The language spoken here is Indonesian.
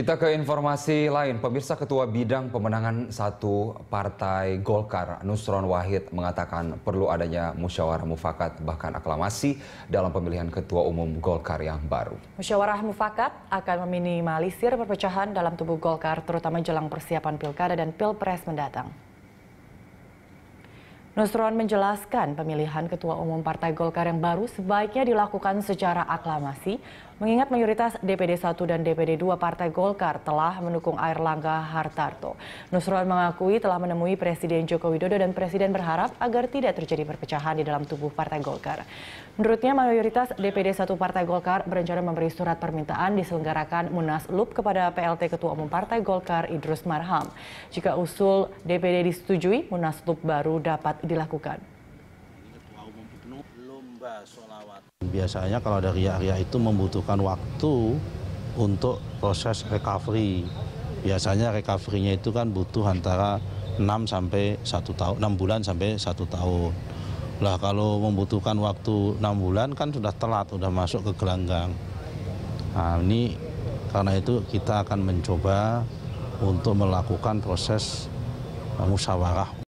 Kita ke informasi lain, pemirsa Ketua Bidang Pemenangan Satu Partai Golkar Nusron Wahid mengatakan perlu adanya musyawarah mufakat bahkan aklamasi dalam pemilihan Ketua Umum Golkar yang baru. Musyawarah mufakat akan meminimalisir perpecahan dalam tubuh Golkar terutama jelang persiapan pilkada dan pilpres mendatang. Nusron menjelaskan pemilihan Ketua Umum Partai Golkar yang baru sebaiknya dilakukan secara aklamasi Mengingat mayoritas DPD 1 dan DPD 2 Partai Golkar telah mendukung Air Langga Hartarto. Nusron mengakui telah menemui Presiden Joko Widodo dan Presiden berharap agar tidak terjadi perpecahan di dalam tubuh Partai Golkar. Menurutnya mayoritas DPD 1 Partai Golkar berencana memberi surat permintaan diselenggarakan Munas Lub kepada PLT Ketua Umum Partai Golkar Idrus Marham. Jika usul DPD disetujui, Munas Lub baru dapat dilakukan. Biasanya kalau ada riak-riak itu membutuhkan waktu untuk proses recovery. Biasanya recovery-nya itu kan butuh antara 6 sampai 1 tahun, 6 bulan sampai 1 tahun. Lah kalau membutuhkan waktu 6 bulan kan sudah telat, sudah masuk ke gelanggang. Nah, ini karena itu kita akan mencoba untuk melakukan proses eh, musyawarah